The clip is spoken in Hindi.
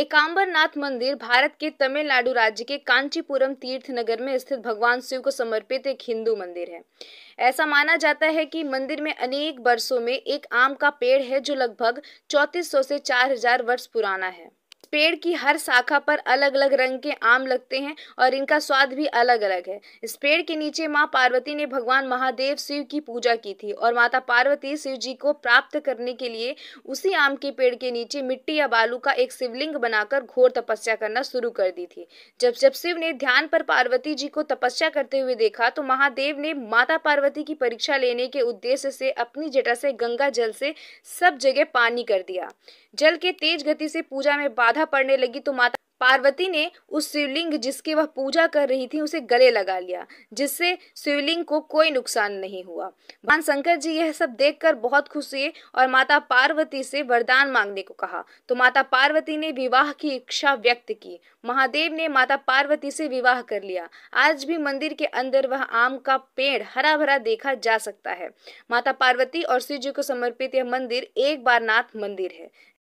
एकाम्बरनाथ मंदिर भारत के तमिलनाडु राज्य के कांचीपुरम तीर्थ नगर में स्थित भगवान शिव को समर्पित एक हिंदू मंदिर है ऐसा माना जाता है कि मंदिर में अनेक वर्षों में एक आम का पेड़ है जो लगभग 3400 से 4000 वर्ष पुराना है पेड़ की हर शाखा पर अलग अलग रंग के आम लगते हैं और इनका स्वाद भी अलग अलग है इस पेड़ के नीचे माँ पार्वती ने भगवान महादेव शिव की पूजा की थी और माता पार्वती शिव जी को प्राप्त करने के लिए उसी आम के पेड़ के नीचे मिट्टी या बालू का एक शिवलिंग बनाकर घोर तपस्या करना शुरू कर दी थी जब जब शिव ने ध्यान पर पार्वती जी को तपस्या करते हुए देखा तो महादेव ने माता पार्वती की परीक्षा लेने के उद्देश्य से अपनी जटा से गंगा जल से सब जगह पानी कर दिया जल के तेज गति से पूजा में बाद बाधा पड़ने लगी तो माता पार्वती ने उस शिवलिंग जिसके वह पूजा कर रही थी उसे गले लगा लिया जिससे शिवलिंग को कोई नुकसान नहीं हुआ भगवान शंकर जी यह सब देखकर बहुत खुश हुए और माता पार्वती से वरदान मांगने को कहा तो माता पार्वती ने विवाह की इच्छा व्यक्त की महादेव ने माता पार्वती से विवाह कर लिया आज भी मंदिर के अंदर वह आम का पेड़ हरा भरा देखा जा सकता है माता पार्वती और शिव जी को समर्पित यह मंदिर एक बार नाथ मंदिर है